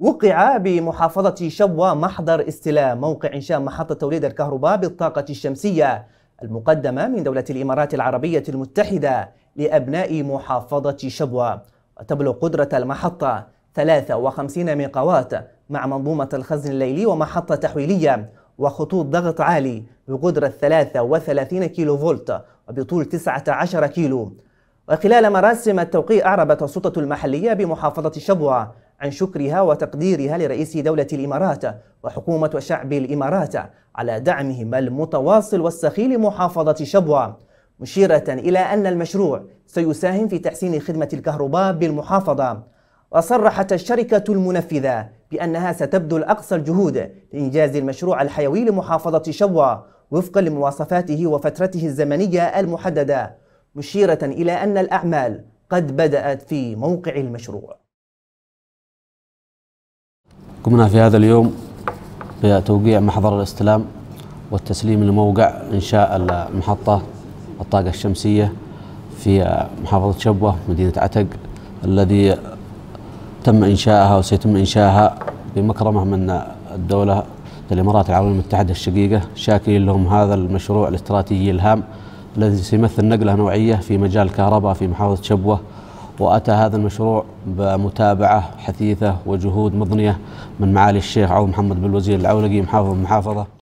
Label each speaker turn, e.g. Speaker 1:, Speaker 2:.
Speaker 1: وقع بمحافظة شبوة محضر استلام موقع إنشاء محطة توليد الكهرباء بالطاقة الشمسية المقدمة من دولة الإمارات العربية المتحدة لأبناء محافظة شبوة وتبلغ قدرة المحطة 53 ميقاوات مع منظومة الخزن الليلي ومحطة تحويلية وخطوط ضغط عالي بقدرة 33 كيلو فولت وبطول 19 كيلو وخلال مراسم التوقيع أعربت السلطة المحلية بمحافظة شبوة عن شكرها وتقديرها لرئيس دولة الإمارات وحكومة شعب الإمارات على دعمهم المتواصل والسخي لمحافظة شبوة مشيرة إلى أن المشروع سيساهم في تحسين خدمة الكهرباء بالمحافظة وصرحت الشركة المنفذة بأنها ستبذل أقصى الجهود لإنجاز المشروع الحيوي لمحافظة شبوة وفقا لمواصفاته وفترته الزمنية المحددة مشيرة إلى أن الأعمال قد بدأت في موقع المشروع
Speaker 2: قمنا في هذا اليوم بتوقيع محضر الاستلام والتسليم لموقع إنشاء المحطة الطاقة الشمسية في محافظة شبوة مدينة عتق الذي تم إنشائها وسيتم إنشائها بمكرمة من الدولة الإمارات العربية المتحدة الشقيقة شاكرين لهم هذا المشروع الاستراتيجي الهام الذي سيمثل نقلة نوعية في مجال الكهرباء في محافظة شبوة وأتى هذا المشروع بمتابعة حثيثة وجهود مضنية من معالي الشيخ عوض محمد بن الوزير العولقي محافظ المحافظة